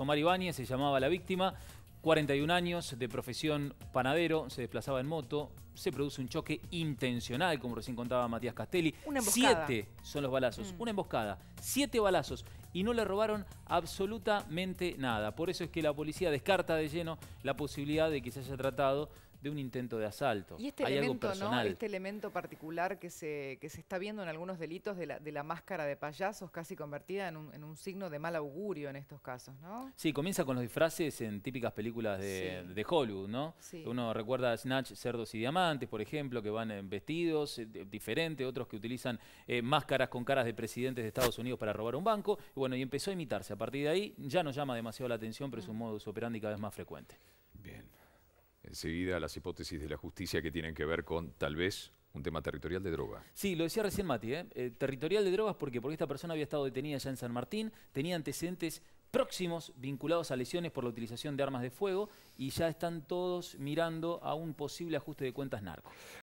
Tomar Ibáñez se llamaba la víctima, 41 años, de profesión panadero, se desplazaba en moto, se produce un choque intencional, como recién contaba Matías Castelli. Siete son los balazos, mm. una emboscada, siete balazos y no le robaron absolutamente nada. Por eso es que la policía descarta de lleno la posibilidad de que se haya tratado de un intento de asalto. Y este elemento, Este elemento particular que se, que se está viendo en algunos delitos de la, máscara de payasos casi convertida en un, en un, signo de mal augurio en estos casos, ¿no? Sí, comienza con los disfraces en típicas películas de, Hollywood, ¿no? Uno recuerda a Snatch, Cerdos y Diamantes, por ejemplo, que van en eh, vestidos eh, diferentes, otros que utilizan eh, máscaras con caras de presidentes de Estados Unidos para robar un banco. Y bueno, y empezó a imitarse. A partir de ahí ya no llama demasiado la atención, pero es un mm. modus operandi cada vez más frecuente. Bien enseguida las hipótesis de la justicia que tienen que ver con tal vez un tema territorial de drogas. Sí, lo decía recién Mati, ¿eh? Eh, territorial de drogas porque, porque esta persona había estado detenida ya en San Martín, tenía antecedentes próximos vinculados a lesiones por la utilización de armas de fuego y ya están todos mirando a un posible ajuste de cuentas narco.